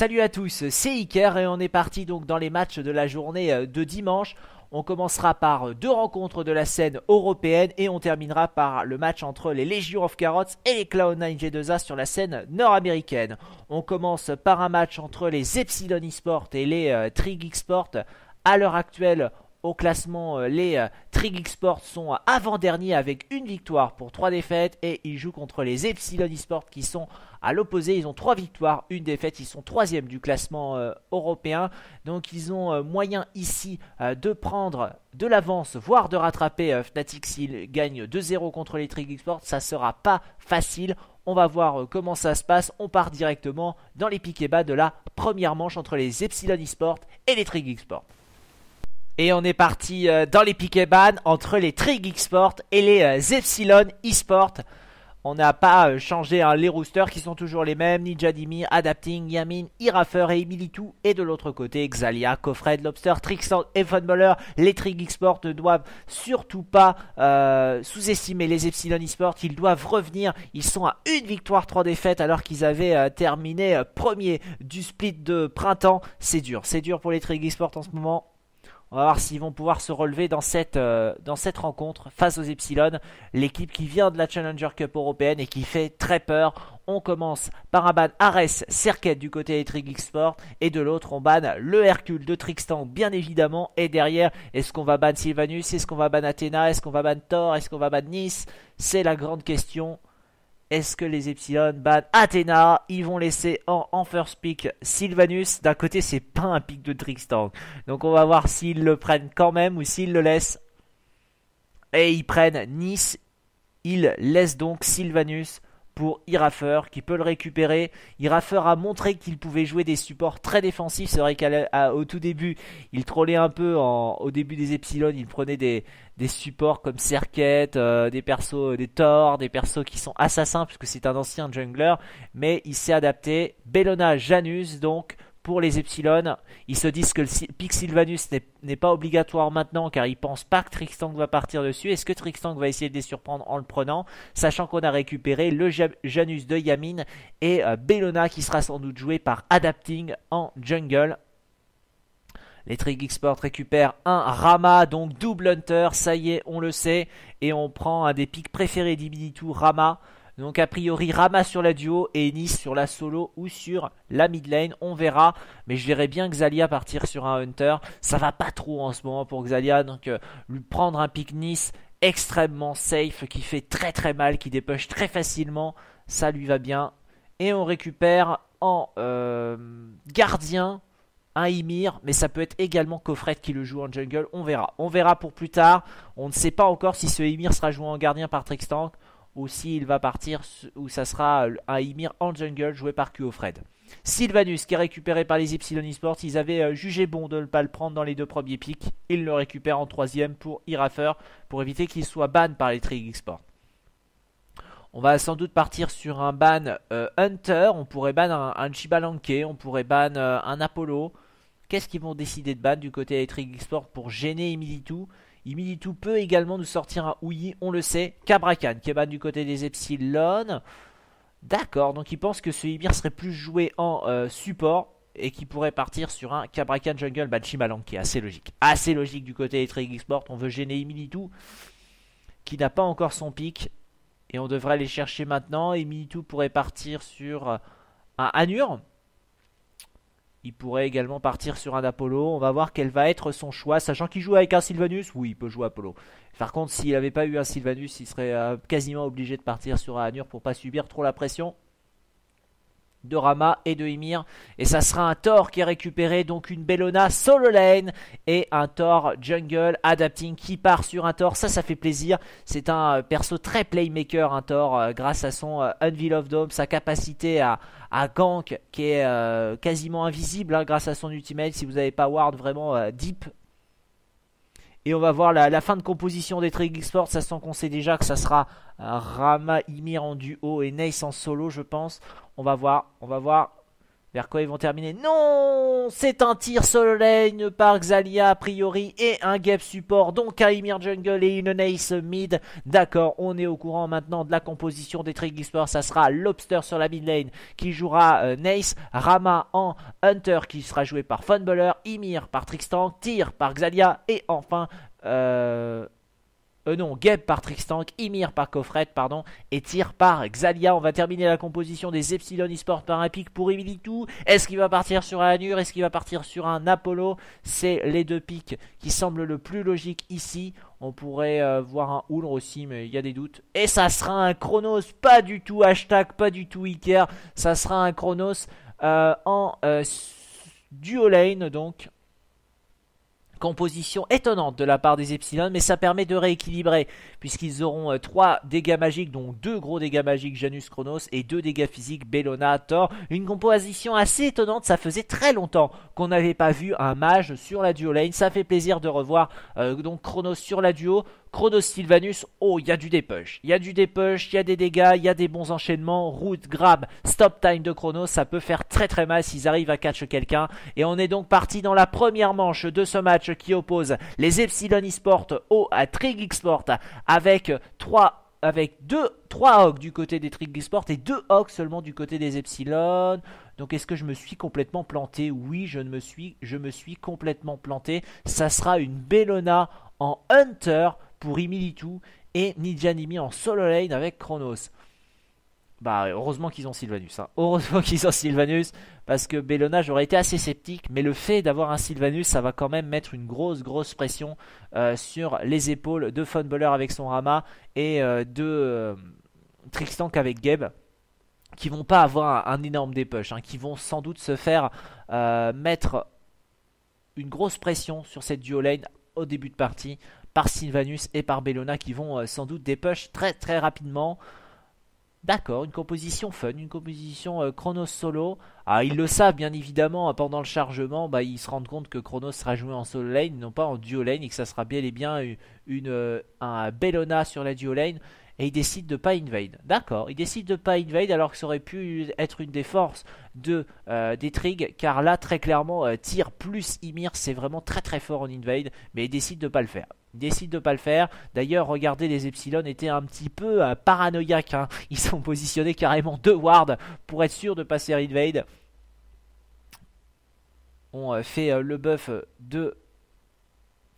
Salut à tous, c'est Iker et on est parti donc dans les matchs de la journée euh, de dimanche. On commencera par euh, deux rencontres de la scène européenne et on terminera par le match entre les Legion of Carrots et les Cloud9 G2A sur la scène nord-américaine. On commence par un match entre les Epsilon Esports et les euh, Trig À l'heure actuelle, au classement, les Trig sports sont avant-derniers avec une victoire pour trois défaites et ils jouent contre les Epsilon Esports qui sont à l'opposé, ils ont 3 victoires, une défaite. Ils sont 3 du classement euh, européen. Donc ils ont euh, moyen ici euh, de prendre de l'avance, voire de rattraper Fnatic s'ils gagnent 2-0 contre les Trig Sports. Ça sera pas facile. On va voir comment ça se passe. On part directement dans les piquets bas de la première manche entre les Epsilon Esports et les Trig Et on est parti dans les piquets bas entre les Trig et les Epsilon Esports. On n'a pas euh, changé hein, les roosters qui sont toujours les mêmes, Ninja Dimir, Adapting, Yamin, Irafer et Emilitu. Et de l'autre côté, Xalia, Cofred, Lobster, Trixon et VonMoller. Les Trig ne doivent surtout pas euh, sous-estimer les Epsilon Esports. Ils doivent revenir. Ils sont à une victoire, trois défaites alors qu'ils avaient euh, terminé premier du split de printemps. C'est dur, c'est dur pour les Trig en ce moment. On va voir s'ils vont pouvoir se relever dans cette, euh, dans cette rencontre face aux Epsilon, l'équipe qui vient de la Challenger Cup européenne et qui fait très peur. On commence par un ban Ares Serket du côté Electric Export et de l'autre on ban le Hercule de Trixton, bien évidemment et derrière est-ce qu'on va ban Sylvanus, est-ce qu'on va ban Athéna, est-ce qu'on va ban Thor, est-ce qu'on va ban Nice C'est la grande question. Est-ce que les Epsilon ban Athéna Ils vont laisser en, first pick Sylvanus. D'un côté, c'est pas un pick de Trickstang. Donc on va voir s'ils le prennent quand même ou s'ils le laissent. Et ils prennent Nice. Ils laissent donc Sylvanus pour Irafer qui peut le récupérer. Irafer a montré qu'il pouvait jouer des supports très défensifs. C'est vrai qu'au tout début, il trollait un peu au début des Epsilon. Il prenait des, supports comme Serket, euh, des persos, euh, des Thor, des persos qui sont assassins puisque c'est un ancien jungler. Mais il s'est adapté. Bellona Janus donc pour les Epsilon. Ils se disent que le pic Sylvanus n'est pas obligatoire maintenant car ils pensent pas que Trixtang va partir dessus. Est-ce que Trixtank va essayer de les surprendre en le prenant Sachant qu'on a récupéré le Janus de Yamin et euh, Bellona qui sera sans doute joué par Adapting en jungle. Les Trig récupèrent un Rama, donc double Hunter, ça y est, on le sait. Et on prend un des pics préférés d'Ibiditu, Rama. Donc a priori Rama sur la duo et Nice sur la solo ou sur la mid lane, on verra. Mais je verrais bien Xalia partir sur un Hunter. Ça va pas trop en ce moment pour Xalia, donc euh, lui prendre un pick Nice extrêmement safe, qui fait très très mal, qui dépêche très facilement, ça lui va bien. Et on récupère en euh, gardien un Ymir, mais ça peut être également Coffret qui le joue en jungle, on verra. On verra pour plus tard, on ne sait pas encore si ce Ymir sera joué en gardien par Trickstank ou il va partir, ou ça sera euh, un Ymir en jungle joué par Fred. Sylvanus qui est récupéré par les Ypsilon Esports, ils avaient euh, jugé bon de ne pas le prendre dans les deux premiers pics, ils le récupèrent en troisième pour Irafer pour éviter qu'il soit ban par les Trig Esports. On va sans doute partir sur un ban euh, Hunter, on pourrait ban un, Chibalanke, on pourrait ban un Apollo. Qu'est-ce qu'ils vont décider de ban du côté des Trig pour gêner Emilitou Imilitu peut également nous sortir un Ouyi, on le sait. Cabracan, Keban du côté des Epsilon. D'accord, donc il pense que ce Ymir serait plus joué en euh, support et qui pourrait partir sur un Cabracan Jungle Banshee qui est assez logique. Assez logique du côté Trigg Export, on veut gêner Imilitu qui n'a pas encore son pic, et on devrait aller chercher maintenant. Imilitu pourrait partir sur euh, un Anur, il pourrait également partir sur un Apollo. On va voir quel va être son choix. Sachant qu'il joue avec un Sylvanus, oui, il peut jouer Apollo. Par contre, s'il n'avait pas eu un Sylvanus, il serait euh, quasiment obligé de partir sur un Anur pour pas subir trop la pression de Rama et de Ymir. Et ça sera un Thor qui est récupéré, donc une Bellona solo lane et un Thor jungle adapting qui part sur un Thor. Ça, ça fait plaisir. C'est un euh, perso très playmaker, un Thor, euh, grâce à son euh, Unveil of Dome, sa capacité à, gank qui est quasiment invisible hein, grâce à son ultimate. Si vous n'avez pas Ward vraiment deep et on va voir la, fin de composition des Trig Sports. Ça sent qu'on sait déjà que ça sera euh, Rama Ymir en duo et Nace en solo, je pense. On va voir, on va voir. Vers quoi ils vont terminer Non C'est un tir lane par Xalia a priori et un Gap support, donc Kaimir Jungle et une Nace mid. D'accord, on est au courant maintenant de la composition des Trick Ça sera Lobster sur la mid lane qui jouera euh, Nace, Rama en Hunter qui sera joué par Funballer, Ymir par Trickstank. Tyr par Xalia et enfin... Euh, euh, non, Geb par Trixtank, Ymir par Coffret, pardon, et Tyr par Xalia. On va terminer la composition des Epsilon Esports par un pic pour Emilitou. Est-ce qu'il va partir sur un Anur Est-ce qu'il va partir sur un Apollo C'est les deux pics qui semblent le plus logique ici. On pourrait euh, voir un Houlre aussi, mais il y a des doutes. Et ça sera un Chronos, pas du tout hashtag, pas du tout Iker. Ça sera un Chronos euh, en euh, duo lane, donc composition étonnante de la part des Epsilon, mais ça permet de rééquilibrer, puisqu'ils auront 3 euh, dégâts magiques, dont 2 gros dégâts magiques Janus Chronos et 2 dégâts physiques Bellona Thor. Une composition assez étonnante, ça faisait très longtemps qu'on n'avait pas vu un mage sur la duo lane, ça fait plaisir de revoir euh, donc Chronos sur la duo, Chronos Sylvanus, oh, il y a du dépush. Il y a du dépush, il y a des dégâts, il y a des bons enchaînements. Route, grab, stop time de Chronos, ça peut faire très très mal s'ils arrivent à catch quelqu'un. Et on est donc parti dans la première manche de ce match qui oppose les Epsilon Esports au à Trig avec 3 avec 3 Hawks du côté des Trigg Esports et 2 Hawks seulement du côté des Epsilon. Donc est-ce que je me suis complètement planté Oui, je ne me suis je me suis complètement planté. Ça sera une Bellona en Hunter pour Imilitu et Nijanimi en solo lane avec Kronos. Bah heureusement qu'ils ont Sylvanus. Hein. Heureusement qu'ils ont Sylvanus. Parce que Bellona j'aurais été assez sceptique. Mais le fait d'avoir un Sylvanus ça va quand même mettre une grosse grosse pression euh, sur les épaules de Funballer avec son Rama. Et euh, de euh, Trickstank avec Gabe. Qui vont pas avoir un, énorme dépush. Hein, qui vont sans doute se faire euh, mettre une grosse pression sur cette duo lane au début de partie par Sylvanus et par Bellona qui vont euh, sans doute dépush très très rapidement. D'accord, une composition fun, une composition euh, Chronos solo. Ah, ils le savent bien évidemment, hein, pendant le chargement, bah, ils se rendent compte que Chronos sera joué en solo lane, non pas en duo lane, et que ça sera bien et bien une, euh, un Bellona sur la duo lane et il décide de pas invade. D'accord, il décide de pas invade alors que ça aurait pu être une des forces de euh, des Trig, car là très clairement euh, tire plus Ymir c'est vraiment très très fort en invade, mais il décide de pas le faire. Il décide de pas le faire. D'ailleurs, regardez, les Epsilon étaient un petit peu euh, paranoïaques. Hein. Ils sont positionnés carrément deux wards pour être sûr de passer invade. On fait le buff de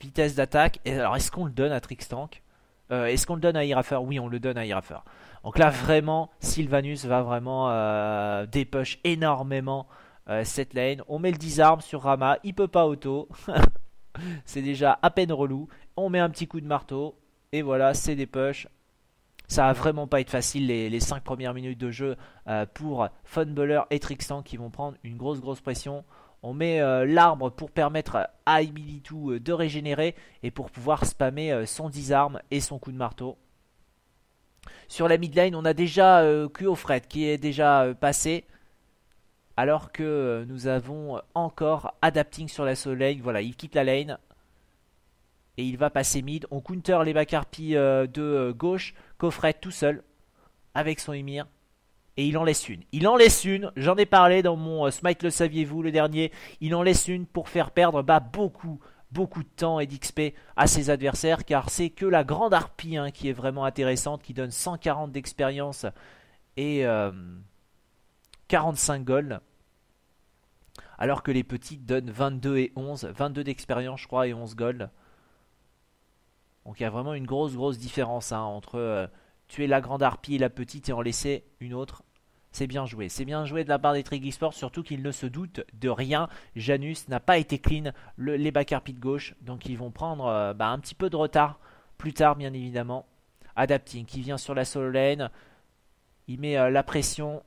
vitesse d'attaque. alors, est-ce qu'on le donne à Tank? Euh, est-ce qu'on le donne à Irafer Oui, on le donne à Irafer. Donc là, vraiment, Sylvanus va vraiment euh, dépush énormément euh, cette lane. On met le disarme sur Rama, il peut pas auto. c'est déjà à peine relou. On met un petit coup de marteau, et voilà, c'est des Ça va vraiment pas être facile les, 5 premières minutes de jeu pour Funbuller et Trixan qui vont prendre une grosse grosse pression on met euh, l'arbre pour permettre à Too euh, de régénérer et pour pouvoir spammer euh, son armes et son coup de marteau. Sur la mid lane, on a déjà Kuofred qui est déjà passé. Alors que nous avons encore Adapting sur la soleil. Voilà, il quitte la lane. Et il va passer mid. On counter les Bacarpi de gauche. Coffret tout seul. Avec son émir et il en laisse une. Il en laisse une, j'en ai parlé dans mon euh, Smite le saviez-vous le dernier, il en laisse une pour faire perdre bah, beaucoup beaucoup de temps et d'XP à ses adversaires car c'est que la grande harpie hein, qui est vraiment intéressante, qui donne 140 d'expérience et 45 euh, gold alors que les petites donnent 22 et 11, 22 d'expérience je crois et 11 gold. Donc il y a vraiment une grosse grosse différence hein, entre euh, tuer la grande harpie et la petite et en laisser une autre. C'est bien joué, c'est bien joué de la part des Trig surtout qu'ils ne se doutent de rien. Janus n'a pas été clean, le, les back de gauche, donc ils vont prendre euh, bah, un petit peu de retard plus tard, bien évidemment. Adapting qui vient sur la solo lane, il met euh, la pression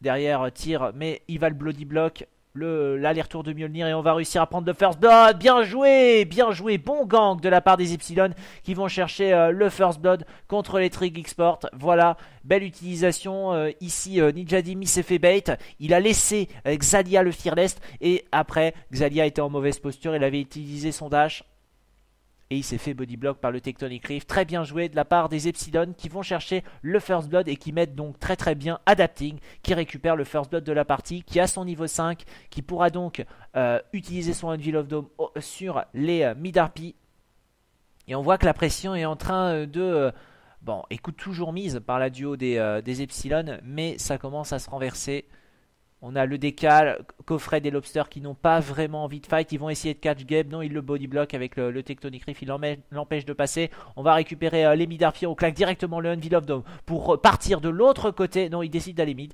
derrière, euh, tire, mais il va le bloody block, l'aller-retour de Mjolnir et on va réussir à prendre le first blood. Bien joué, bien joué, bon gang de la part des Ypsilon qui vont chercher euh, le first blood contre les Trig Export. Voilà, belle utilisation euh, ici. Euh, Ninja Dimi s'est fait bait, il a laissé Xalia le fearless et après Xalia était en mauvaise posture, il avait utilisé son dash et il s'est fait bodyblock par le Tectonic Rift. Très bien joué de la part des Epsilon qui vont chercher le First Blood et qui mettent donc très très bien Adapting qui récupère le First Blood de la partie qui a son niveau 5 qui pourra donc euh, utiliser son Anvil of Dome oh, sur les euh, Mid Et on voit que la pression est en train euh, de... bon, écoute, toujours mise par la duo des, des Epsilon mais ça commence à se renverser on a le décal, Coffred et Lobster qui n'ont pas vraiment envie de fight. Ils vont essayer de catch Gabe. Non, il le body block avec le, Tectonic Riff, Il l'empêche de passer. On va récupérer euh, les mid On claque directement le Unveil of Dome pour partir de l'autre côté. Non, il décide d'aller mid.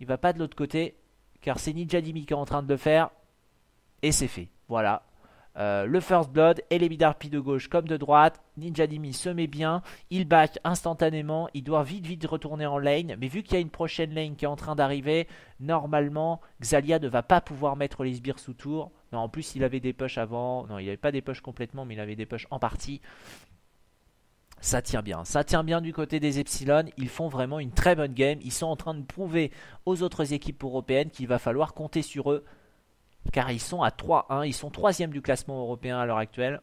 Il va pas de l'autre côté car c'est Ninja Dimi qui est en train de le faire. Et c'est fait. Voilà, euh, le First Blood et les Midarpi de gauche comme de droite. Ninja Dimi se met bien, il back instantanément, il doit vite vite retourner en lane, mais vu qu'il y a une prochaine lane qui est en train d'arriver, normalement Xalia ne va pas pouvoir mettre les sbires sous tour. Non, en plus il avait des poches avant, non il n'avait pas des poches complètement, mais il avait des poches en partie. Ça tient bien, ça tient bien du côté des Epsilon, ils font vraiment une très bonne game, ils sont en train de prouver aux autres équipes européennes qu'il va falloir compter sur eux car ils sont à 3-1, hein. ils sont troisième du classement européen à l'heure actuelle.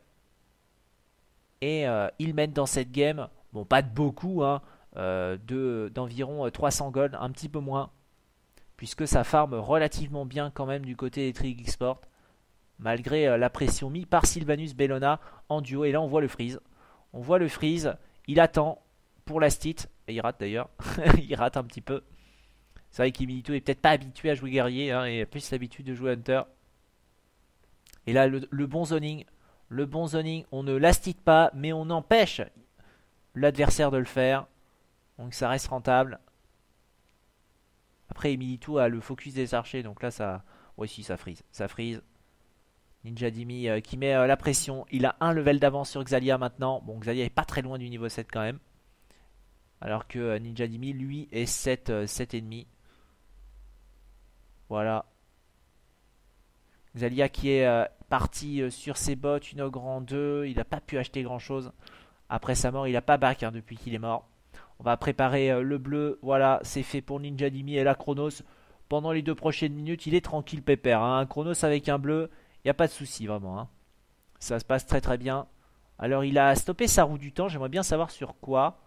Et euh, ils mènent dans cette game, bon pas de beaucoup, hein, euh, d'environ 300 euh, gold, un petit peu moins, puisque ça farme relativement bien quand même du côté des Trig malgré la pression mise par Sylvanus Bellona en duo. Et là on voit le freeze, on voit le freeze, il attend pour la et il rate d'ailleurs, il rate un petit peu. C'est vrai qu'Imilito est peut-être pas habitué à jouer guerrier, Il hein, et a plus l'habitude de jouer hunter. Et là, le, bon zoning, le bon zoning, on ne lastite pas, mais on empêche l'adversaire de le faire. Donc ça reste rentable. Après, Emilito a le focus des archers, donc là, ça... Ouais, si, ça frise. Ça frise. Ninja Dimi euh, qui met euh, la pression. Il a un level d'avance sur Xalia maintenant. Bon, Xalia est pas très loin du niveau 7 quand même. Alors que euh, Ninja Dimi, lui, est 7, 7 et Voilà. Zalia qui est euh, parti euh, sur ses bottes, une au en deux, il n'a pas pu acheter grand chose. Après sa mort, il n'a pas bac hein, depuis qu'il est mort. On va préparer euh, le bleu, voilà, c'est fait pour Ninja Dimi et la Chronos. Pendant les deux prochaines minutes, il est tranquille pépère. Hein. Un Chronos avec un bleu, il n'y a pas de souci vraiment. Hein. Ça se passe très très bien. Alors il a stoppé sa roue du temps, j'aimerais bien savoir sur quoi.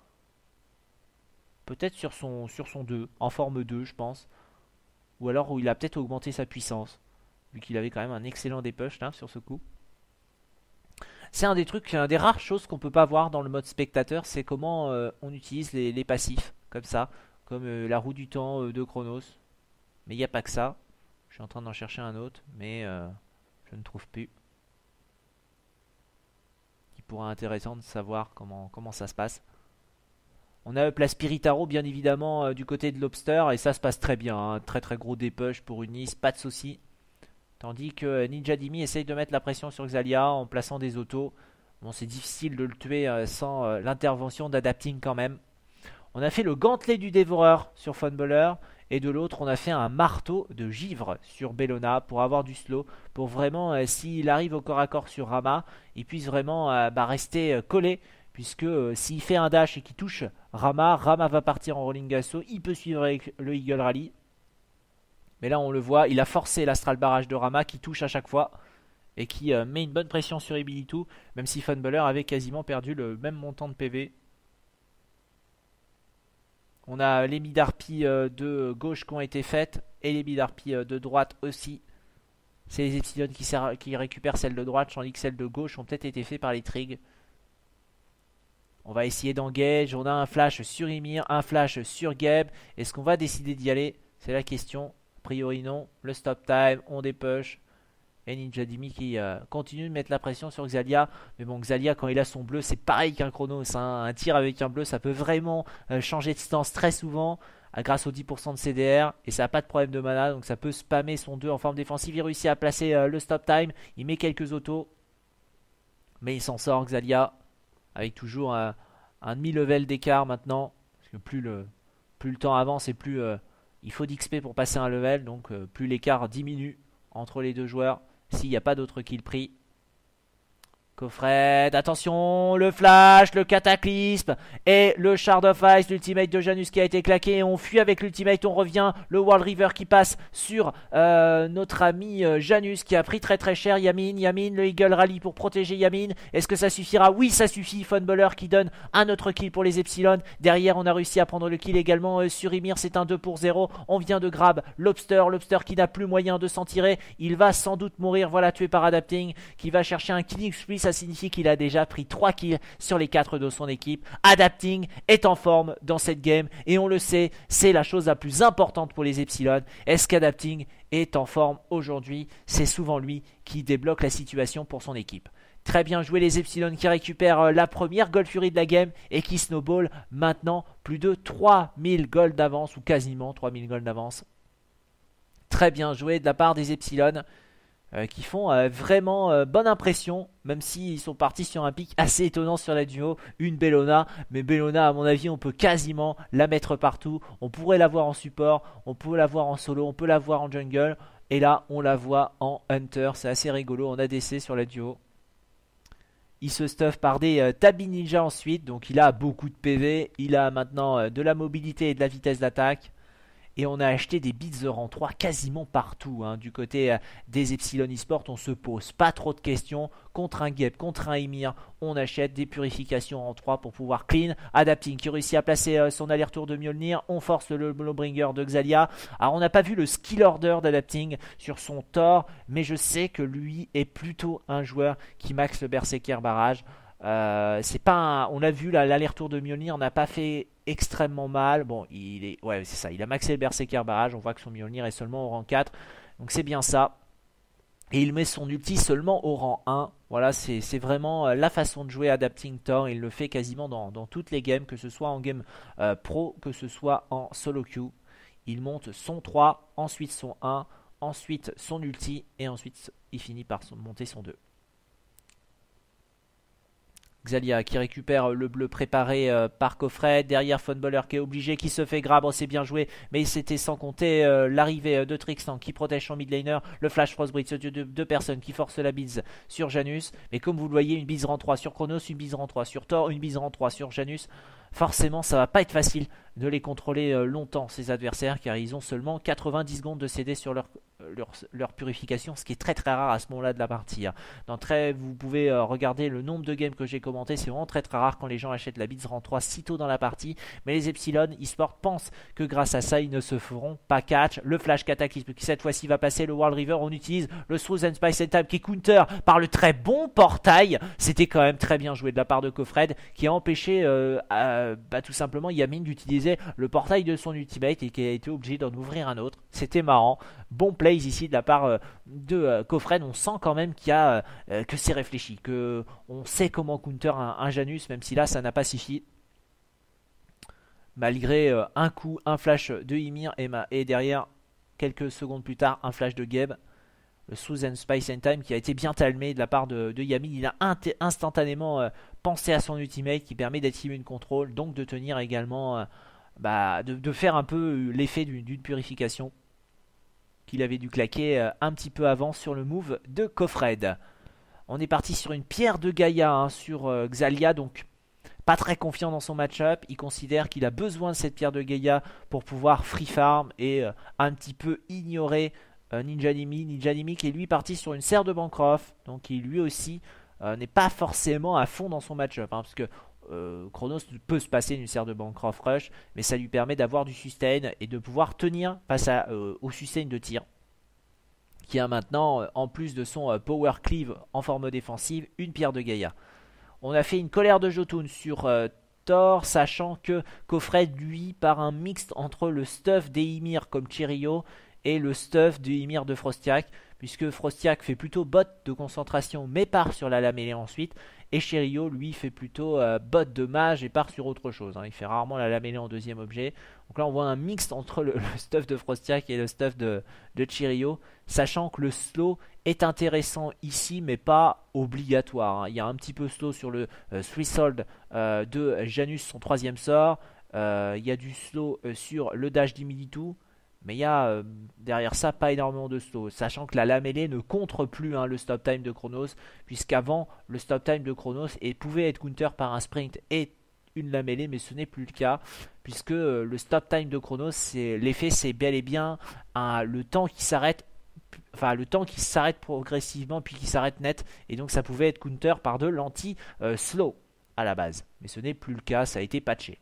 Peut-être sur son, sur son 2, en forme 2 je pense. Ou alors où il a peut-être augmenté sa puissance qu'il avait quand même un excellent dépush là sur ce coup. C'est un des trucs, un des rares choses qu'on peut pas voir dans le mode spectateur, c'est comment euh, on utilise les, passifs, comme ça, comme euh, la roue du temps euh, de Chronos. Mais il n'y a pas que ça. Je suis en train d'en chercher un autre, mais je ne trouve plus. Il pourrait être intéressant de savoir comment, comment ça se passe. On a la Spiritaro bien évidemment du côté de Lobster et ça se passe très bien. Hein. Très très gros dépush pour une Nice, pas de soucis. Tandis que Ninja Dimi essaye de mettre la pression sur Xalia en plaçant des autos. Bon, c'est difficile de le tuer euh, sans euh, l'intervention d'Adapting quand même. On a fait le gantelet du dévoreur sur Funboller Et de l'autre, on a fait un marteau de givre sur Bellona pour avoir du slow. Pour vraiment, euh, s'il arrive au corps à corps sur Rama, il puisse vraiment bah, rester collé. Puisque s'il fait un dash et qu'il touche Rama, Rama va partir en rolling assaut. Il peut suivre avec le Eagle Rally. Mais là, on le voit, il a forcé l'astral barrage de Rama qui touche à chaque fois et qui euh, met une bonne pression sur Ibilitu, même si Funballer avait quasiment perdu le même montant de PV. On a les Mid euh, de gauche qui ont été faites et les midarpies euh, de droite aussi. C'est les Epsilon qui, récupèrent celle de droite, tandis que celles de gauche ont peut-être été faites par les Trig. On va essayer d'engage, on a un flash sur Ymir, un flash sur Geb. Est-ce qu'on va décider d'y aller C'est la question priori non. Le stop time, on dépush. Et Ninja Dimi qui euh, continue de mettre la pression sur Xalia. Mais bon, Xalia, quand il a son bleu, c'est pareil qu'un Chronos. Hein. Un tir avec un bleu, ça peut vraiment euh, changer de stance très souvent grâce aux 10% de CDR. Et ça n'a pas de problème de mana, donc ça peut spammer son 2 en forme défensive. Il réussit à placer euh, le stop time. Il met quelques autos. Mais il s'en sort, Xalia, avec toujours un demi-level d'écart maintenant. Parce que plus le, plus le temps avance et plus il faut d'XP pour passer un level, donc euh, plus l'écart diminue entre les deux joueurs s'il n'y a pas d'autres kill pris. Cofred attention, le flash, le cataclysme et le Shard of Ice, l'ultimate de Janus qui a été claqué. On fuit avec l'ultimate, on revient, le World River qui passe sur euh, notre ami euh, Janus qui a pris très très cher Yamin. Yamin, le Eagle Rally pour protéger Yamin. Est-ce que ça suffira Oui, ça suffit. Funballer qui donne un autre kill pour les Epsilon. Derrière, on a réussi à prendre le kill également euh, sur Ymir. C'est un 2 pour 0. On vient de grab Lobster, Lobster qui n'a plus moyen de s'en tirer. Il va sans doute mourir. Voilà, tué par Adapting qui va chercher un killing split ça signifie qu'il a déjà pris 3 kills sur les 4 de son équipe. Adapting est en forme dans cette game et on le sait, c'est la chose la plus importante pour les Epsilon. Est-ce qu'Adapting est en forme aujourd'hui C'est souvent lui qui débloque la situation pour son équipe. Très bien joué les Epsilon qui récupèrent euh, la première Gold Fury de la game et qui snowball maintenant plus de 3000 gold d'avance ou quasiment 3000 gold d'avance. Très bien joué de la part des Epsilon. Euh, qui font euh, vraiment euh, bonne impression, même s'ils sont partis sur un pic assez étonnant sur la duo, une Bellona, mais Bellona à mon avis on peut quasiment la mettre partout, on pourrait la voir en support, on peut la voir en solo, on peut la voir en jungle, et là on la voit en hunter, c'est assez rigolo, en ADC sur la duo. Il se stuff par des Tabi Ninja ensuite, donc il a beaucoup de PV, il a maintenant de la mobilité et de la vitesse d'attaque et on a acheté des Beats en 3 quasiment partout. Hein. Du côté euh, des Epsilon Esports, on se pose pas trop de questions. Contre un Gap, contre un Emir, on achète des purifications en 3 pour pouvoir clean. Adapting qui réussit à placer euh, son aller-retour de Mjolnir. On force le Blowbringer de Xalia. Alors on n'a pas vu le skill order d'Adapting sur son Thor, mais je sais que lui est plutôt un joueur qui max le Berserker barrage. Euh, c'est pas on a vu l'aller-retour de Mjolnir n'a pas fait extrêmement mal. Bon, il est ouais, c'est ça, il a maxé le Berserker barrage, on voit que son Mjolnir est seulement au rang 4. Donc c'est bien ça. Et il met son ulti seulement au rang 1. Voilà, c'est vraiment euh, la façon de jouer Adapting Thor. Il le fait quasiment dans, toutes les games, que ce soit en game euh, pro, que ce soit en solo queue. Il monte son 3, ensuite son 1, ensuite son ulti, et ensuite il finit par monter son 2. Xalia qui récupère le bleu préparé euh, par Coffret. Derrière Funballer qui est obligé, qui se fait grabre. Oh, c'est bien joué. Mais c'était sans compter euh, l'arrivée euh, de Trixan qui protège son mid Le flash Frostbreed, ce de deux personnes qui forcent la bise sur Janus. Et comme vous le voyez, une bise rang 3 sur Kronos une bise rang 3 sur Thor, une bise rang 3 sur Janus forcément ça va pas être facile de les contrôler euh, longtemps ces adversaires car ils ont seulement 90 secondes de CD sur euh, leur, purification, ce qui est très très rare à ce moment-là de la partie. Hein. vous pouvez euh, regarder le nombre de games que j'ai commenté, c'est vraiment très très rare quand les gens achètent la Bits rang 3 si tôt dans la partie, mais les Epsilon eSport pensent que grâce à ça ils ne se feront pas catch. Le Flash Cataclysm qui cette fois-ci va passer, le World River, on utilise le Sous and Spice and qui counter par le très bon portail, c'était quand même très bien joué de la part de Cofred qui a empêché euh, bah, tout simplement Yamine d'utiliser le portail de son ultimate et qui a été obligé d'en ouvrir un autre. C'était marrant. Bon plays ici de la part euh, de Kofren. Euh, on sent quand même qu'il a que c'est réfléchi, que on sait comment counter un, Janus, même si là ça n'a pas suffi malgré un coup, un flash de Ymir et, derrière, quelques secondes plus tard, un flash de Geb. Le Susan Spice and Time qui a été bien talmé de la part de, de Il a instantanément penser à son ultimate qui permet d'attimer une contrôle, donc de tenir également, euh, bah, de, faire un peu l'effet d'une purification qu'il avait dû claquer euh, un petit peu avant sur le move de Kofred. On est parti sur une pierre de Gaïa hein, sur euh, Xalia, donc pas très confiant dans son match-up. Il considère qu'il a besoin de cette pierre de Gaïa pour pouvoir free farm et un petit peu ignorer Ninja Ninja Nimi qui est lui parti sur une serre de Bancroft, donc qui lui aussi euh, n'est pas forcément à fond dans son match-up. Hein, parce que Chronos euh, peut se passer d'une serre de Bancroft Rush, mais ça lui permet d'avoir du sustain et de pouvoir tenir face euh, au sustain de tir. Qui a maintenant, en plus de son power cleave en forme défensive, une pierre de Gaïa. On a fait une colère de Jotun sur Thor, sachant que Coffret, lui, par un mixte entre le stuff d'Eimir comme Chirio et le stuff Ymir de Frostiak, puisque Frostiak fait plutôt botte de concentration mais part sur la lamellée ensuite, et Chirio lui fait plutôt bot euh, botte de mage et part sur autre chose. Hein. Il fait rarement la lamellée en deuxième objet. Donc là on voit un mix entre le, stuff de Frostiak et le stuff de, Chirio, sachant que le slow est intéressant ici mais pas obligatoire. Hein. Il y a un petit peu slow sur le euh, euh de Janus, son troisième sort. Euh, il y a du slow sur le dash d'Imilitu mais il y a euh, derrière ça pas énormément de slow, sachant que la lamellée ne contre plus hein, le stop time de Chronos, puisqu'avant le stop time de Chronos pouvait être counter par un sprint et une lamellée, mais ce n'est plus le cas, puisque euh, le stop time de Chronos, l'effet c'est bel et bien le temps qui s'arrête enfin le temps qui s'arrête progressivement puis qui s'arrête net et donc ça pouvait être counter par de l'anti euh, slow à la base mais ce n'est plus le cas ça a été patché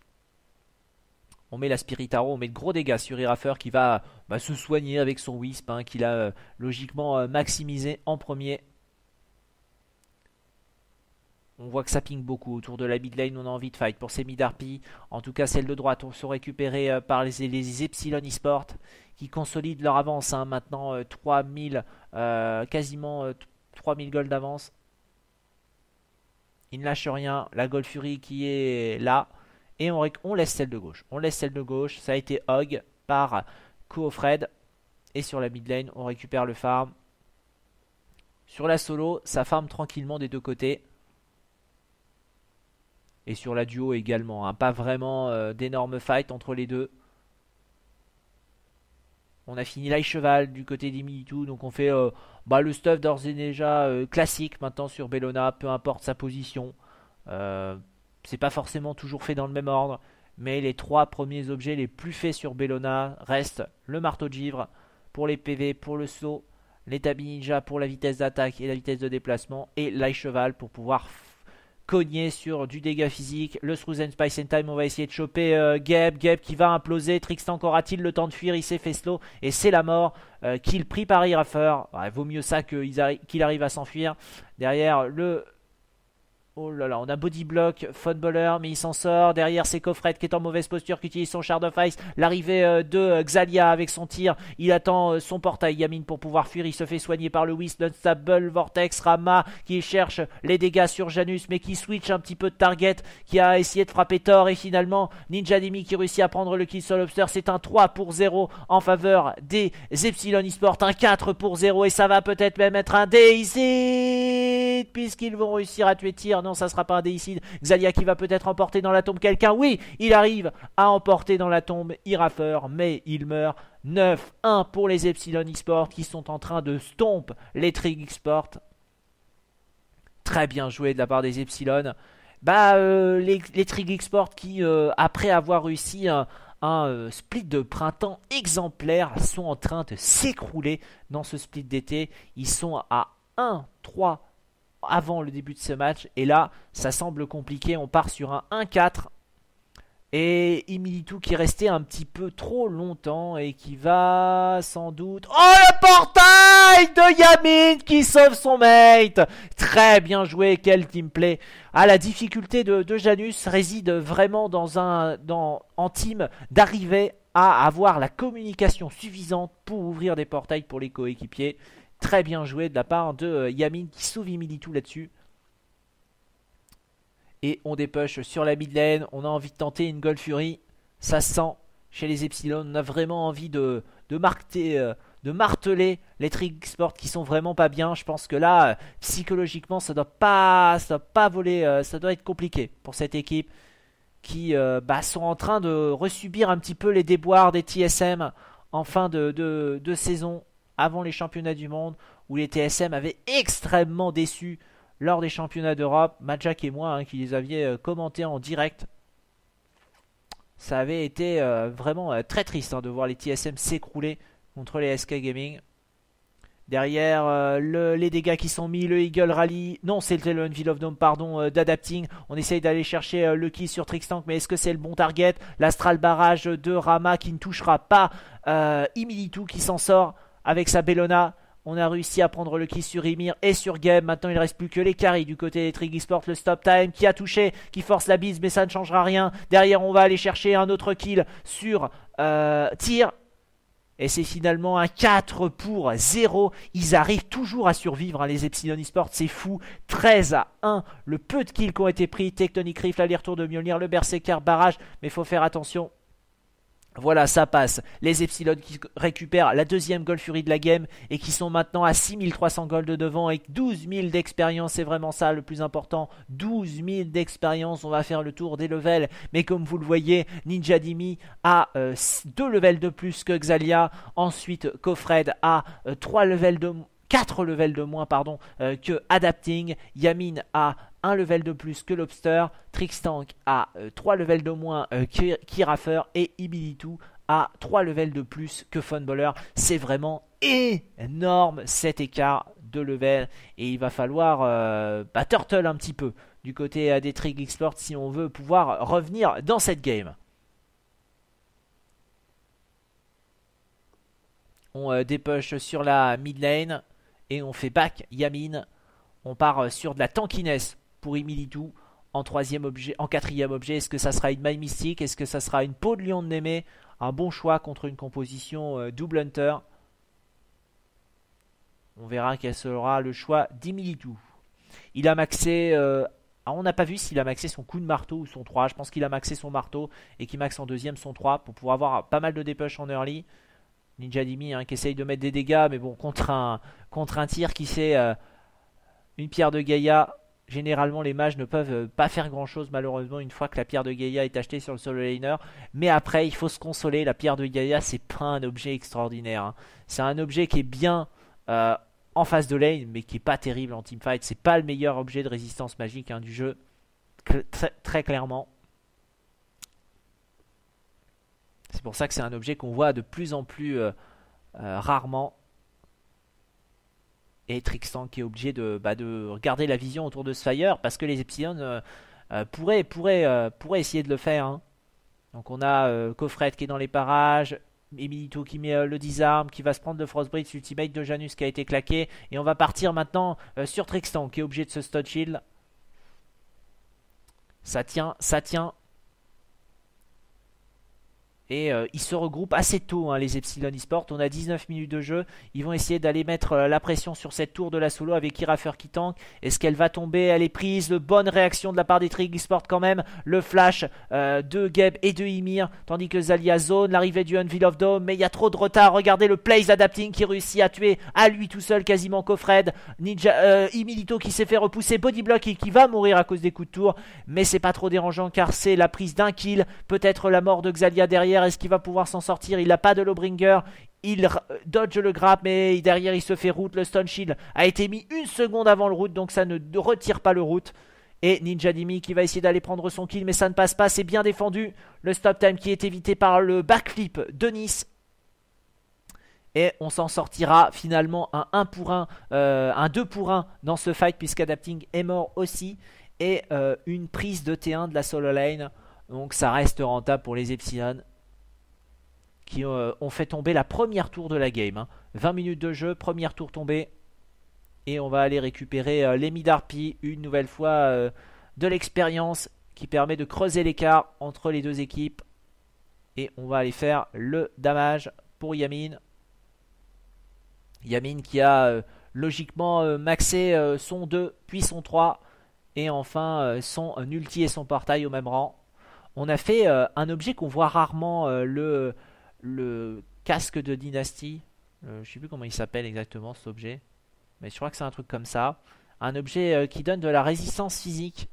on met la Spiritaro, on met de gros dégâts sur Iraffer qui va bah, se soigner avec son Wisp hein, qu'il a euh, logiquement euh, maximisé en premier. On voit que ça ping beaucoup autour de la mid lane, on a envie de fight pour ces mid En tout cas, celles de droite on se récupérées euh, par les, Epsilon Esports qui consolident leur avance. Hein, maintenant, 3000, quasiment 3000 gold d'avance. Il ne lâche rien. La Gold Fury qui est là. Et on, laisse celle de gauche. On laisse celle de gauche. Ça a été hog par coup Fred. Et sur la mid lane, on récupère le farm. Sur la solo, ça farm tranquillement des deux côtés. Et sur la duo également. Hein. Pas vraiment d'énorme euh, d'énormes fights entre les deux. On a fini la cheval du côté des tout. donc on fait euh, bah, le stuff d'ores et déjà euh, classique maintenant sur Bellona, peu importe sa position. Euh, c'est pas forcément toujours fait dans le même ordre, mais les trois premiers objets les plus faits sur Bellona restent le marteau de givre pour les PV, pour le saut, l'établi ninja pour la vitesse d'attaque et la vitesse de déplacement, et l'ail cheval pour pouvoir cogner sur du dégât physique. Le Screws Spice and Time, on va essayer de choper euh, Geb. qui va imploser. encore a t il le temps de fuir Il s'est fait slow et c'est la mort euh, qu'il prit par Iraffer. vaut mieux ça qu'il arrive à s'enfuir. Derrière, le Oh là là, on a body block, mais il s'en sort. Derrière, c'est Coffret qui est en mauvaise posture, qui utilise son shard of ice. L'arrivée euh, de euh, Xalia avec son tir. Il attend euh, son portail Yamine pour pouvoir fuir. Il se fait soigner par le Whist, Dunstable, Vortex, Rama qui cherche les dégâts sur Janus, mais qui switch un petit peu de target, qui a essayé de frapper Thor. Et finalement, Ninja Demi qui réussit à prendre le kill sur Lobster. C'est un 3 pour 0 en faveur des Epsilon Esports. Un 4 pour 0 et ça va peut-être même être un ici puisqu'ils vont réussir à tuer Tyr non, ça ne sera pas un déicide. Xalia qui va peut-être emporter dans la tombe quelqu'un. Oui, il arrive à emporter dans la tombe Irafer, mais il meurt. 9-1 pour les Epsilon Esports qui sont en train de stomp les Trig Export. Très bien joué de la part des Epsilon. Bah, euh, les, Trig Export qui, euh, après avoir réussi un, euh, split de printemps exemplaire, sont en train de s'écrouler dans ce split d'été. Ils sont à 1, 3, avant le début de ce match. Et là, ça semble compliqué. On part sur un 1-4. Et Imilitou qui est resté un petit peu trop longtemps et qui va sans doute... Oh le portail de Yamin qui sauve son mate Très bien joué, quel teamplay Ah la difficulté de, Janus réside vraiment dans un... Dans, en team d'arriver à avoir la communication suffisante pour ouvrir des portails pour les coéquipiers très bien joué de la part de euh, Yamin qui sauve tout là-dessus. Et on dépêche sur la mid lane, on a envie de tenter une Gold Fury, ça sent chez les Epsilon, on a vraiment envie de, de marquer euh, de marteler les triques sports qui sont vraiment pas bien. Je pense que là, euh, psychologiquement, ça doit pas, ça doit pas voler, ça doit être compliqué pour cette équipe qui bah, sont en train de resubir un petit peu les déboires des TSM en fin de, de saison avant les championnats du monde où les TSM avaient extrêmement déçu lors des championnats d'Europe, Majak et moi hein, qui les aviez euh, commentés en direct. Ça avait été euh, vraiment euh, très triste hein, de voir les TSM s'écrouler contre les SK Gaming. Derrière, les dégâts qui sont mis, le Eagle Rally. Non, c'est le Unveil of Dome, pardon, d'Adapting. On essaye d'aller chercher le key sur tank mais est-ce que c'est le bon target L'Astral Barrage de Rama qui ne touchera pas Imilitu qui s'en sort avec sa Bellona, on a réussi à prendre le kill sur Ymir et sur Game. Maintenant, il reste plus que les carries du côté des Trigisport. Le stop time qui a touché, qui force la bise, mais ça ne changera rien. Derrière, on va aller chercher un autre kill sur euh, Tyr. Tir. Et c'est finalement un 4 pour 0. Ils arrivent toujours à survivre, hein, les Epsilon Esports. C'est fou. 13 à 1. Le peu de kills qui ont été pris. Tectonic Rift, l'aller-retour de Mjolnir, le Berserker, barrage. Mais il faut faire attention. Voilà, ça passe. Les Epsilon qui récupèrent la deuxième Gold Fury de la game et qui sont maintenant à 6300 gold devant avec 12 000 d'expérience. C'est vraiment ça le plus important. 12 000 d'expérience. On va faire le tour des levels. Mais comme vous le voyez, Ninja Dimi a 2 euh, levels de plus que Xalia. Ensuite, Kofred a 3 euh, levels de 4 levels de moins pardon, euh, que Adapting. Yamin a un level de plus que Lobster, Trickstank a 3 euh, levels de moins que euh, Kirafer et Ibilitu à 3 levels de plus que Funballer. C'est vraiment énorme cet écart de level et il va falloir euh, bah, turtle un petit peu du côté des Trig export si on veut pouvoir revenir dans cette game. On dépêche sur la mid lane et on fait back Yamin. On part sur de la tankiness pour Emilitou en troisième objet, en quatrième objet. Est-ce que ça sera une My mystique Est-ce que ça sera une peau de lion de Némé Un bon choix contre une composition euh, double hunter. On verra quel sera le choix d'Emilitou. Il a maxé. Euh, on n'a pas vu s'il a maxé son coup de marteau ou son 3. Je pense qu'il a maxé son marteau et qu'il maxe en deuxième son 3 pour pouvoir avoir pas mal de dépush en early. Ninja Dimi hein, qui essaye de mettre des dégâts, mais bon, contre un, contre un tir qui sait euh, une pierre de Gaïa Généralement, les mages ne peuvent euh, pas faire grand chose, malheureusement, une fois que la pierre de Gaïa est achetée sur le solo laner. Mais après, il faut se consoler. La pierre de Gaïa, c'est pas un objet extraordinaire. Hein. C'est un objet qui est bien euh, en face de lane, mais qui est pas terrible en teamfight. C'est pas le meilleur objet de résistance magique hein, du jeu, très, clairement. C'est pour ça que c'est un objet qu'on voit de plus en plus euh, rarement et Trixan qui est obligé de, bah, regarder la vision autour de ce fire parce que les Epsilon euh, euh, pourraient, euh, pourraient, essayer de le faire. Hein. Donc on a Coffret qui est dans les parages, Emilito qui met le disarme. qui va se prendre le Frostbridge Ultimate de Janus qui a été claqué. Et on va partir maintenant sur Trixan qui est obligé de se stun shield. Ça tient, ça tient, et euh, ils se regroupent assez tôt, hein, les Epsilon Esports On a 19 minutes de jeu. Ils vont essayer d'aller mettre euh, la pression sur cette tour de la solo avec Irafer qui tank. Est-ce qu'elle va tomber Elle est prise. bonne réaction de la part des Trig quand même. Le flash euh, de Geb et de Ymir. Tandis que Zalia zone. L'arrivée du Unveil of Dome. Mais il y a trop de retard. Regardez le Plays Adapting qui réussit à tuer à lui tout seul quasiment Kofred. Ninja, Imilito qui s'est fait repousser. Bodyblock et qui va mourir à cause des coups de tour. Mais c'est pas trop dérangeant car c'est la prise d'un kill. Peut-être la mort de Xalia derrière est-ce qu'il va pouvoir s'en sortir Il n'a pas de Lowbringer, il dodge le grab, mais derrière il se fait route. Le stone shield a été mis une seconde avant le route, donc ça ne retire pas le route. Et Ninja Dimi qui va essayer d'aller prendre son kill, mais ça ne passe pas, c'est bien défendu. Le stop time qui est évité par le backflip de Nice. Et on s'en sortira finalement un 1 pour 1, un 2 euh, pour 1 dans ce fight, puisqu'Adapting est mort aussi. Et euh, une prise de T1 de la solo lane. Donc ça reste rentable pour les Epsilon qui euh, ont fait tomber la première tour de la game. 20 hein. minutes de jeu, première tour tombée. Et on va aller récupérer euh, les l'Emi une nouvelle fois euh, de l'expérience qui permet de creuser l'écart entre les deux équipes. Et on va aller faire le damage pour Yamin. Yamin qui a logiquement maxé son 2 puis son 3. Et enfin son ulti et son portail au même rang. On a fait un objet qu'on voit rarement le le casque de dynastie. Euh, je ne sais plus comment il s'appelle exactement cet objet. Mais je crois que c'est un truc comme ça. Un objet euh, qui donne de la résistance physique.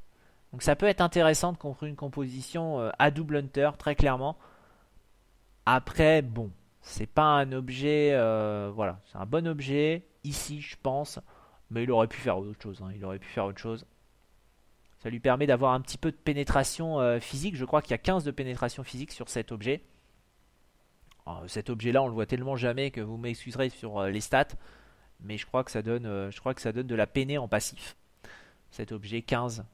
Donc ça peut être intéressant de contre une composition euh, à double hunter, très clairement. Après, bon, c'est pas un objet. voilà, c'est un bon objet. Ici, je pense. Mais il aurait pu faire autre chose. Hein, il aurait pu faire autre chose. Ça lui permet d'avoir un petit peu de pénétration physique. Je crois qu'il y a 15 de pénétration physique sur cet objet. Euh, cet objet-là, on le voit tellement jamais que vous m'excuserez sur euh, les stats, mais je crois que ça donne, euh, je crois que ça donne de la peine en passif. Cet objet 15,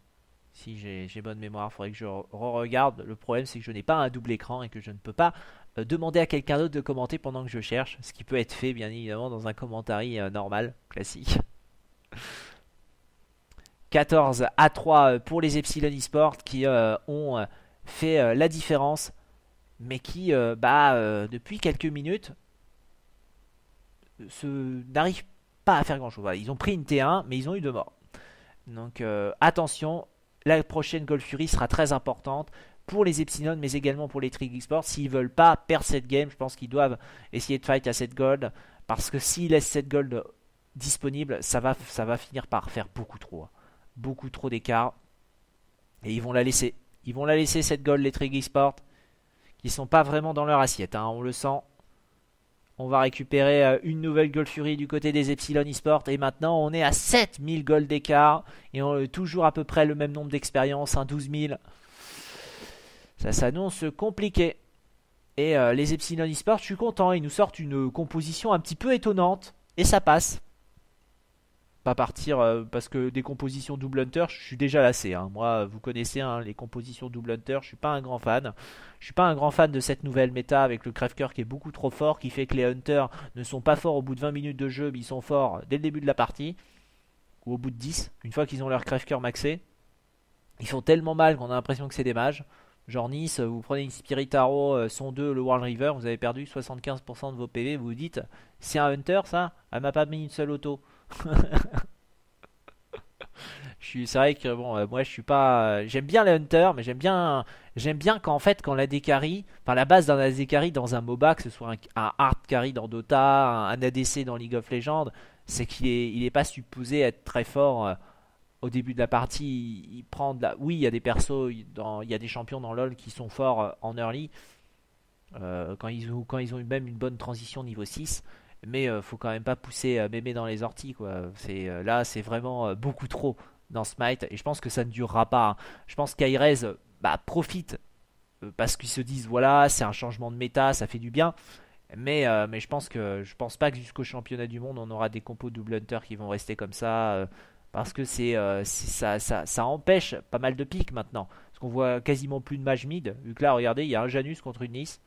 si j'ai bonne mémoire, il faudrait que je re-regarde. Le problème, c'est que je n'ai pas un double écran et que je ne peux pas demander à quelqu'un d'autre de commenter pendant que je cherche, ce qui peut être fait bien évidemment dans un commentaire normal, classique. 14 à 3 pour les Epsilon Esports qui ont fait la différence mais qui, euh, bah, euh, depuis quelques minutes, n'arrivent pas à faire grand-chose. ils ont pris une T1, mais ils ont eu deux morts. Donc euh, attention, la prochaine Gold Fury sera très importante pour les Epsilon, mais également pour les Trig Sports. S'ils veulent pas perdre cette game, je pense qu'ils doivent essayer de fight à cette gold, parce que s'ils laissent cette gold disponible, ça va, ça va finir par faire beaucoup trop. Hein. Beaucoup trop d'écart. Et ils vont la laisser. Ils vont la laisser cette gold, les Trig qui sont pas vraiment dans leur assiette. Hein, on le sent. On va récupérer euh, une nouvelle Gold Fury du côté des Epsilon Esports. Et maintenant, on est à 7000 gold d'écart. Et on a euh, toujours à peu près le même nombre d'expériences, hein, douze 12000. Ça s'annonce compliqué. Et euh, les Epsilon Esports, je suis content. Ils nous sortent une composition un petit peu étonnante. Et ça passe pas partir euh, parce que des compositions double hunter, je suis déjà lassé. Hein. Moi, vous connaissez hein, les compositions double hunter, je suis pas un grand fan. Je suis pas un grand fan de cette nouvelle méta avec le crève qui est beaucoup trop fort, qui fait que les hunters ne sont pas forts au bout de 20 minutes de jeu, mais ils sont forts dès le début de la partie ou au bout de 10. Une fois qu'ils ont leur crève maxé, ils font tellement mal qu'on a l'impression que c'est des mages. Genre Nice, vous prenez une Spiritaro, euh, son 2, le World River, vous avez perdu 75% de vos PV, vous vous dites, c'est un hunter ça Elle m'a pas mis une seule auto. c'est vrai que bon, euh, moi je suis pas, euh, j'aime bien les hunters, mais j'aime bien, j'aime bien qu'en fait quand la décari enfin la base d'un AD dans un MOBA, que ce soit un, un hard carry dans Dota, un, ADC dans League of Legends, c'est qu'il est, il est pas supposé être très fort euh, au début de la partie. Il, prend oui, il y a des persos, il y a des champions dans LoL qui sont forts en early quand ils ont, quand ils ont même une bonne transition niveau 6 mais ne euh, faut quand même pas pousser euh, mémé dans les orties quoi. C'est euh, là c'est vraiment beaucoup trop dans Smite et je pense que ça ne durera pas. Hein. Je pense qu'Airez bah, profite parce qu'ils se disent voilà c'est un changement de méta, ça fait du bien. Mais, mais je pense que je pense pas que jusqu'au championnat du monde on aura des compos double hunter qui vont rester comme ça parce que c'est ça, ça, ça empêche pas mal de pics maintenant. Parce qu'on voit quasiment plus de mage mid. Vu que là regardez il y a un Janus contre une Nice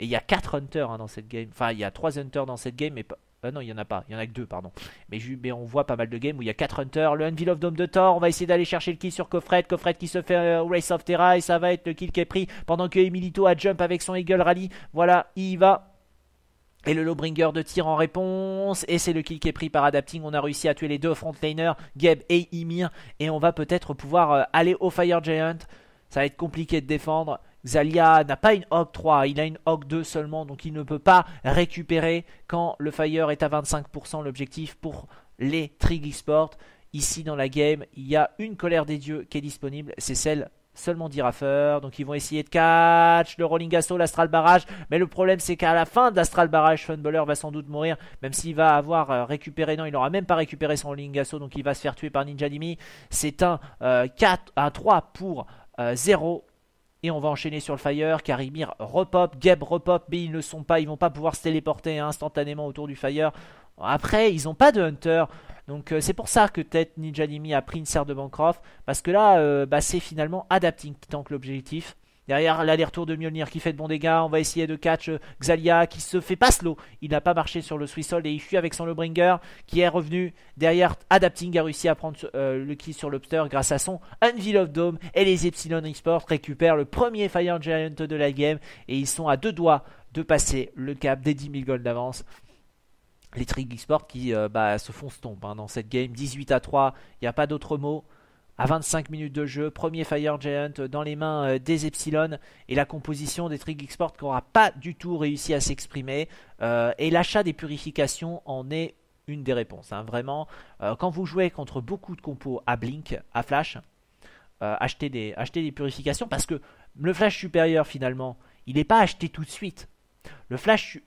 et il y a 4 hunters hein, dans cette game. Enfin, il y a 3 hunters dans cette game, mais euh, non, il n'y en a pas, il y en a que deux, pardon. Mais, on voit pas mal de games où il y a 4 hunters. Le Anvil of Dome de Thor, on va essayer d'aller chercher le kill sur Coffret. Coffret qui se fait euh, Race of Terra et ça va être le kill qui est pris pendant que Emilito a jump avec son Eagle Rally. Voilà, il y va. Et le Lowbringer de tir en réponse. Et c'est le kill qui est pris par Adapting. On a réussi à tuer les deux frontliners, Geb et Ymir. Et on va peut-être pouvoir euh, aller au Fire Giant. Ça va être compliqué de défendre. Xalia n'a pas une Hog 3, il a une Hog 2 seulement, donc il ne peut pas récupérer quand le Fire est à 25% l'objectif pour les Sport. Ici dans la game, il y a une colère des dieux qui est disponible, c'est celle seulement d'Iraffer, Donc ils vont essayer de catch le Rolling Assault, l'Astral Barrage. Mais le problème c'est qu'à la fin de l'Astral Barrage, Funballer va sans doute mourir. Même s'il va avoir euh, récupéré, non il n'aura même pas récupéré son Rolling Assault. Donc il va se faire tuer par Ninja Dimi C'est un 4 euh, 3 pour 0 euh, et on va enchaîner sur le Fire, Karimir repop, Geb repop, mais ils ne sont pas, ils vont pas pouvoir se téléporter hein, instantanément autour du Fire. Après, ils n'ont pas de Hunter. Donc euh, c'est pour ça que peut-être Ninja Nimi a pris une serre de Bancroft. Parce que là, euh, bah, c'est finalement Adapting qui que l'objectif. Derrière l'aller-retour de Mjolnir qui fait de bons dégâts, on va essayer de catch euh, Xalia qui se fait pas slow. Il n'a pas marché sur le Swissold et il fuit avec son Lobringer qui est revenu. Derrière, Adapting a réussi à prendre euh, le kill sur Lobster grâce à son Unveil of Dome et les Epsilon Esports récupèrent le premier Fire Giant de la game et ils sont à deux doigts de passer le cap des 10 000 gold d'avance les Trig Esports qui euh, bah, se font se hein, dans cette game. 18 à 3, il n'y a pas d'autre mot à 25 minutes de jeu, premier Fire Giant dans les mains euh, des Epsilon et la composition des Trig Export qui n'aura pas du tout réussi à s'exprimer. Euh, et l'achat des purifications en est une des réponses. Hein. Vraiment, euh, quand vous jouez contre beaucoup de compos à Blink, à Flash, achetez, des, purifications parce que le Flash supérieur finalement, il n'est pas acheté tout de suite. Le Flash,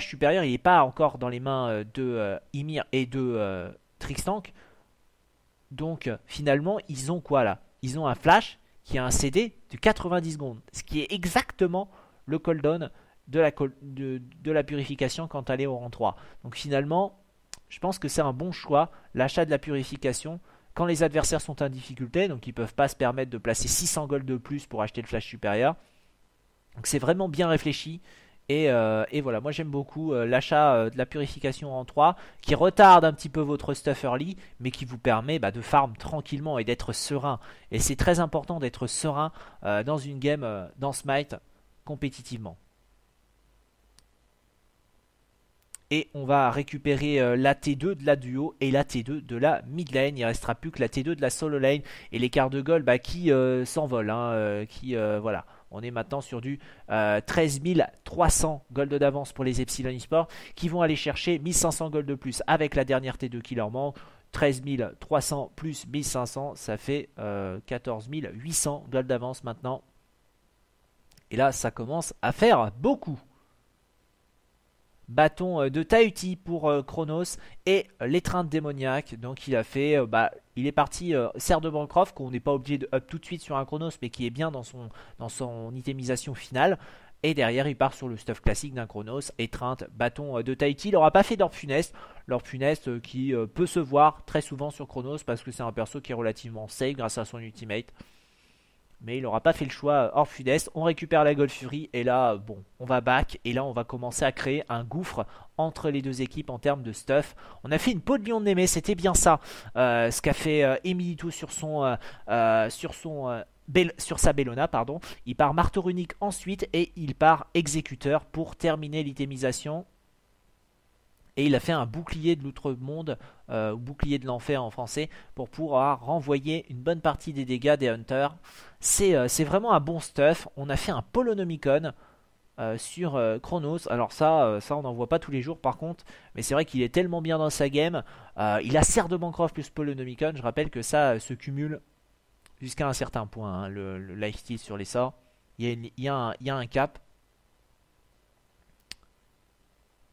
supérieur, il n'est pas encore dans les mains de Ymir et de Trickstank. Donc euh, finalement, ils ont quoi là Ils ont un flash qui a un CD de 90 secondes, ce qui est exactement le cooldown de la, de, la purification quand elle est au rang 3. Donc finalement, je pense que c'est un bon choix, l'achat de la purification, quand les adversaires sont en difficulté, donc ils ne peuvent pas se permettre de placer 600 gold de plus pour acheter le flash supérieur. Donc c'est vraiment bien réfléchi, euh, et, voilà, moi j'aime beaucoup euh, l'achat euh, de la purification en 3 qui retarde un petit peu votre stuff early, mais qui vous permet bah, de farm tranquillement et d'être serein. Et c'est très important d'être serein dans une game, dans Smite, compétitivement. Et on va récupérer la T2 de la duo et la T2 de la mid lane. Il ne restera plus que la T2 de la solo lane et les quarts de gold bah, qui s'envolent. Hein, qui voilà. On est maintenant sur du 13300 13 300 gold d'avance pour les Epsilon Esports qui vont aller chercher 1500 gold de plus avec la dernière T2 qui leur manque. 13 300 plus 1500, ça fait 14800 14 800 gold d'avance maintenant. Et là, ça commence à faire beaucoup bâton euh, de Tahiti pour Chronos euh, et l'étreinte démoniaque. Donc il a fait, euh, bah, il est parti serre de Bancroft qu'on n'est pas obligé de up tout de suite sur un Chronos, mais qui est bien dans son dans son itemisation finale. Et derrière, il part sur le stuff classique d'un Chronos, étreinte, bâton de Tahiti. Il n'aura pas fait d'or Funeste. l'or Funeste qui peut se voir très souvent sur Chronos parce que c'est un perso qui est relativement safe grâce à son ultimate mais il n'aura pas fait le choix euh, hors Fudest. On récupère la Golf et là, euh, bon, on va back et là, on va commencer à créer un gouffre entre les deux équipes en termes de stuff. On a fait une peau de lion de c'était bien ça, euh, ce qu'a fait Emilito sur son, sur sur sa Bellona, pardon. Il part marteau runique ensuite et il part exécuteur pour terminer l'itémisation et il a fait un bouclier de l'outre-monde, ou euh, bouclier de l'enfer en français, pour pouvoir renvoyer une bonne partie des dégâts des Hunters. C'est euh, vraiment un bon stuff. On a fait un Polonomicon euh, sur Chronos. Alors ça, ça on n'en voit pas tous les jours par contre, mais c'est vrai qu'il est tellement bien dans sa game. il a Serre de Bancroft plus Polonomicon, je rappelle que ça se cumule jusqu'à un certain point, hein, le, life lifesteal sur les sorts. y, il y, a un, cap.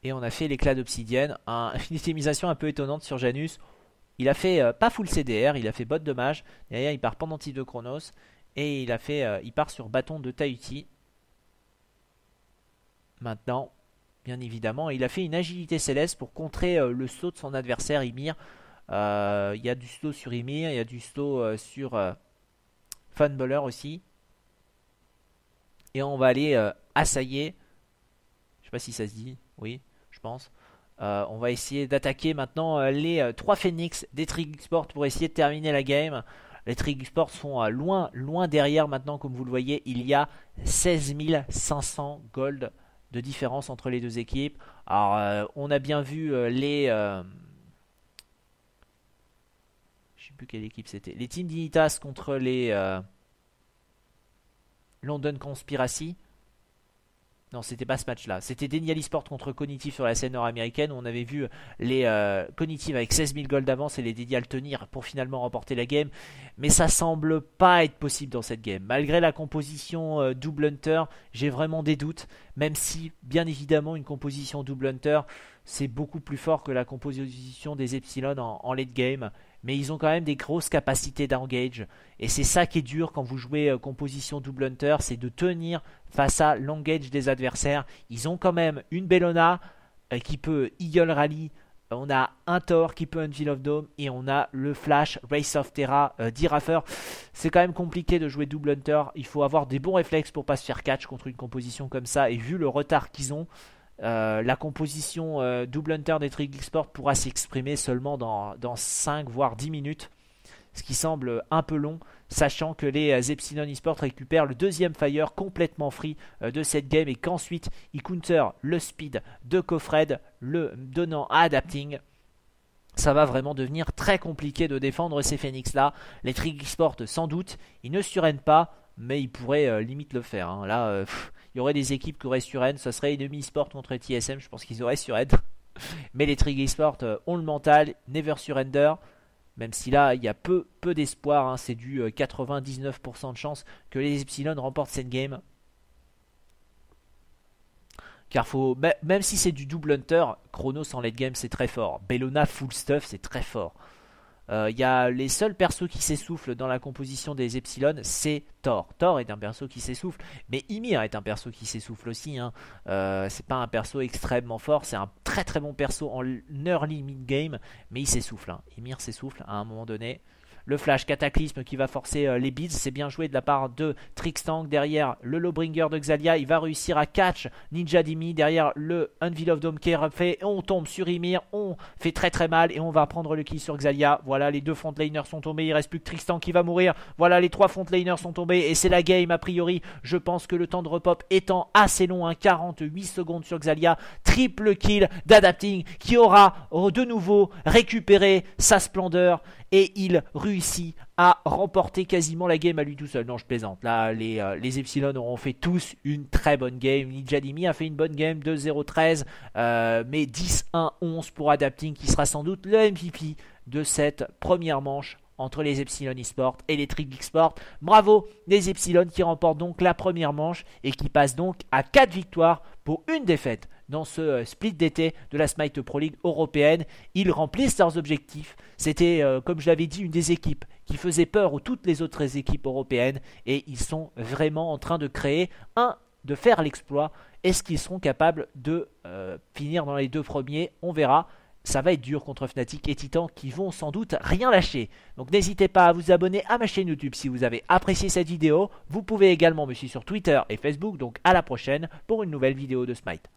Et on a fait l'éclat d'obsidienne. une un peu étonnante sur Janus. Il a fait euh, pas full CDR, il a fait botte de mage. Derrière, il part t de Chronos. Et il a fait, euh, il part sur bâton de Tahiti. Maintenant, bien évidemment, il a fait une agilité céleste pour contrer euh, le saut de son adversaire Ymir. Il y a du saut sur Ymir, il y a du saut sur Fanballer aussi. Et on va aller assailler. Je sais pas si ça se dit, oui. Euh, on va essayer d'attaquer maintenant euh, les euh, trois 3 Phoenix des Trig pour essayer de terminer la game. Les Trig Sports sont loin, loin derrière maintenant, comme vous le voyez. Il y a 16 500 gold de différence entre les deux équipes. Alors, on a bien vu les. Je sais plus quelle équipe c'était. Les Team Dignitas contre les. London Conspiracy. Non, c'était pas ce match-là. C'était Denial Esport contre Cognitive sur la scène nord-américaine. On avait vu euh, les euh, Cognitive avec 16 000 goals d'avance et les Denial tenir pour finalement remporter la game. Mais ça semble pas être possible dans cette game. Malgré la composition euh, double hunter, j'ai vraiment des doutes. Même si, bien évidemment, une composition double hunter, c'est beaucoup plus fort que la composition des Epsilon en, en late game mais ils ont quand même des grosses capacités d'engage. Et c'est ça qui est dur quand vous jouez euh, composition double hunter, c'est de tenir face à l'engage des adversaires. Ils ont quand même une Bellona euh, qui peut Eagle Rally, on a un Thor qui peut Unveil of Dome et on a le Flash, Race of Terra, euh, d'Irafer. C'est quand même compliqué de jouer double hunter, il faut avoir des bons réflexes pour pas se faire catch contre une composition comme ça et vu le retard qu'ils ont, euh, la composition euh, double hunter des Trick pourra s'exprimer seulement dans, dans, 5 voire 10 minutes, ce qui semble un peu long, sachant que les euh, Epsilon eSport récupèrent le deuxième fire complètement free de cette game et qu'ensuite ils counter le speed de Kofred, le donnant à Adapting. Ça va vraiment devenir très compliqué de défendre ces phoenix là. Les Trick sans doute, ils ne surènent pas, mais ils pourraient limite le faire. Hein. Là, il y aurait des équipes qui auraient sur N, ça serait Enemy Sport contre TSM, je pense qu'ils auraient sur end Mais les Trigger Sport euh, ont le mental, never surrender. Même si là, il y a peu, peu d'espoir, hein. c'est du 99% euh, de chance que les Epsilon remportent cette game. Car faut, même si c'est du double hunter, Chronos en late game c'est très fort. Bellona full stuff c'est très fort. Il euh, y a les seuls persos qui s'essoufflent dans la composition des Epsilon, c'est Thor. Thor est un perso qui s'essouffle, mais Ymir est un perso qui s'essouffle aussi. Hein. Euh, c'est pas un perso extrêmement fort, c'est un très très bon perso en early mid game, mais il s'essouffle. Hein. Ymir s'essouffle à un moment donné le flash cataclysme qui va forcer euh, les bids. C'est bien joué de la part de Trickstank... Derrière le Lowbringer de Xalia, il va réussir à catch Ninja Dimi. Derrière le Unveil of Dome qui On tombe sur Ymir, on fait très très mal et on va prendre le kill sur Xalia. Voilà, les deux frontlaners sont tombés. Il reste plus que Trickstank qui va mourir. Voilà, les trois frontlaners sont tombés et c'est la game a priori. Je pense que le temps de repop étant assez long, 48 hein, secondes sur Xalia. Triple kill d'Adapting qui aura de nouveau récupéré sa splendeur et il réussit à remporter quasiment la game à lui tout seul. Non, je plaisante. Là, les, euh, Epsilon auront fait tous une très bonne game. Nijadimi a fait une bonne game 2-0-13, euh, mais 10-1-11 pour Adapting, qui sera sans doute le MVP de cette première manche entre les Epsilon eSport et les Trig Sport. Bravo les Epsilon qui remportent donc la première manche et qui passent donc à 4 victoires pour une défaite dans ce euh, split d'été de la Smite Pro League européenne. Ils remplissent leurs objectifs. C'était, euh, comme je l'avais dit, une des équipes qui faisait peur aux toutes les autres équipes européennes et ils sont vraiment en train de créer un de faire l'exploit. Est-ce qu'ils seront capables de euh, finir dans les deux premiers On verra ça va être dur contre Fnatic et Titan qui vont sans doute rien lâcher. Donc n'hésitez pas à vous abonner à ma chaîne YouTube si vous avez apprécié cette vidéo. Vous pouvez également me suivre sur Twitter et Facebook. Donc à la prochaine pour une nouvelle vidéo de Smite.